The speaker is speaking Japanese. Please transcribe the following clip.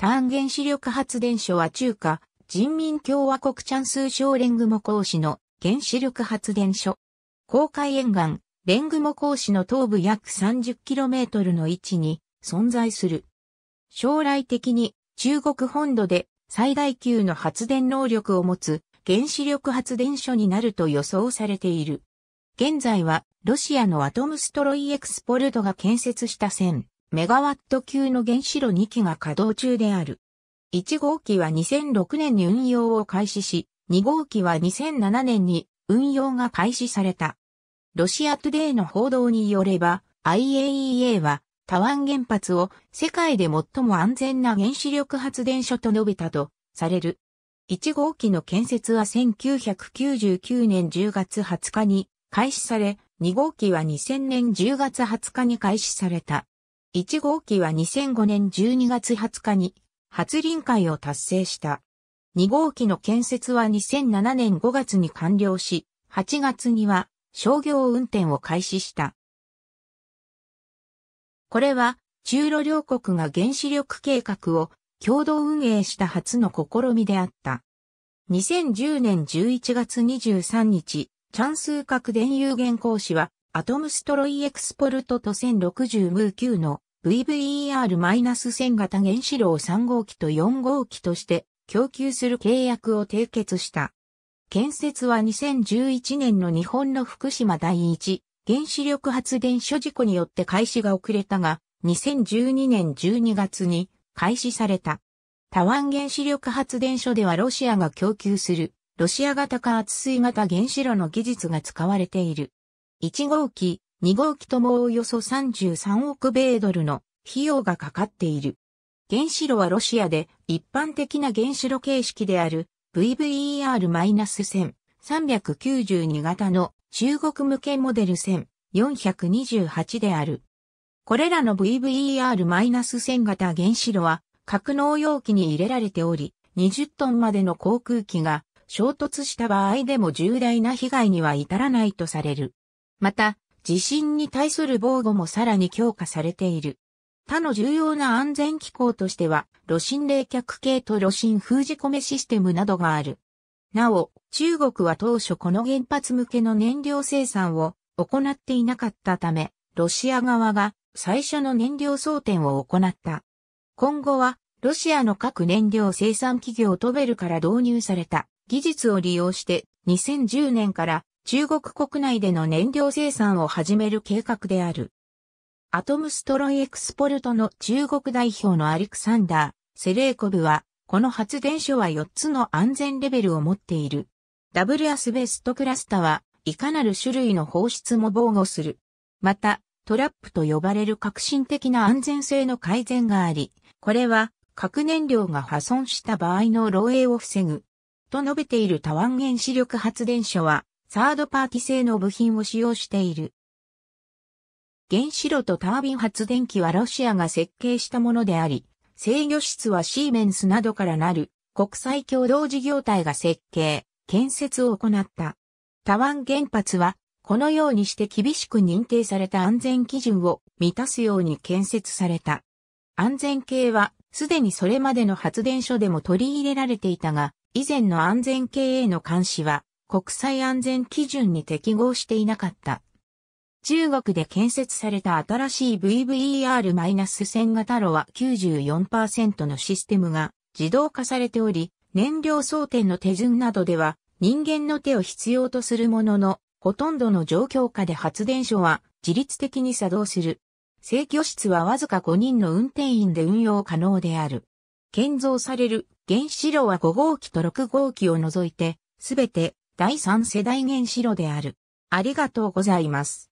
ターン原子力発電所は中華人民共和国チャンスーングモ講師の原子力発電所。公海沿岸、レングモ講師の東部約 30km の位置に存在する。将来的に中国本土で最大級の発電能力を持つ原子力発電所になると予想されている。現在はロシアのアトムストロイエクスポルトが建設した線、メガワット級の原子炉2基が稼働中である。1号機は2006年に運用を開始し、2号機は2007年に運用が開始された。ロシアトゥデイの報道によれば、IAEA はタワン原発を世界で最も安全な原子力発電所と述べたとされる。1号機の建設は1999年10月20日に開始され、2号機は2000年10月20日に開始された。1号機は2005年12月20日に初臨界を達成した。2号機の建設は2007年5月に完了し、8月には商業運転を開始した。これは中ロ両国が原子力計画を共同運営した初の試みであった。2010年11月23日、チャンスー核電有限公師はアトムストロイエクスポルトと1060ムー級の VVER-1000 型原子炉を3号機と4号機として供給する契約を締結した。建設は2011年の日本の福島第一原子力発電所事故によって開始が遅れたが、2012年12月に開始された。タワン原子力発電所ではロシアが供給するロシア型加圧水型原子炉の技術が使われている。1号機、2号機ともおよそ33億米ドルの費用がかかっている。原子炉はロシアで一般的な原子炉形式である VVER-1392 型の中国向けモデル1428である。これらの VVER-1000 型原子炉は格納容器に入れられており、20トンまでの航空機が衝突した場合でも重大な被害には至らないとされる。また、地震に対する防護もさらに強化されている。他の重要な安全機構としては、炉心冷却系と炉心封じ込めシステムなどがある。なお、中国は当初この原発向けの燃料生産を行っていなかったため、ロシア側が最初の燃料装填を行った。今後は、ロシアの各燃料生産企業トベルから導入された技術を利用して、2010年から中国国内での燃料生産を始める計画である。アトムストロイエクスポルトの中国代表のアレクサンダー、セレーコブは、この発電所は4つの安全レベルを持っている。ダブルアスベストクラスタは、いかなる種類の放出も防護する。また、トラップと呼ばれる革新的な安全性の改善があり、これは、核燃料が破損した場合の漏洩を防ぐ。と述べているタワン原子力発電所は、サードパーティ製の部品を使用している。原子炉とタービン発電機はロシアが設計したものであり、制御室はシーメンスなどからなる国際共同事業体が設計、建設を行った。タワン原発はこのようにして厳しく認定された安全基準を満たすように建設された。安全系はすでにそれまでの発電所でも取り入れられていたが、以前の安全系への監視は国際安全基準に適合していなかった。中国で建設された新しい VVER-1000 型炉は94%のシステムが自動化されており、燃料装填の手順などでは人間の手を必要とするものの、ほとんどの状況下で発電所は自律的に作動する。制御室はわずか5人の運転員で運用可能である。建造される原子炉は5号機と6号機を除いて、すべて第3世代原子炉である。ありがとうございます。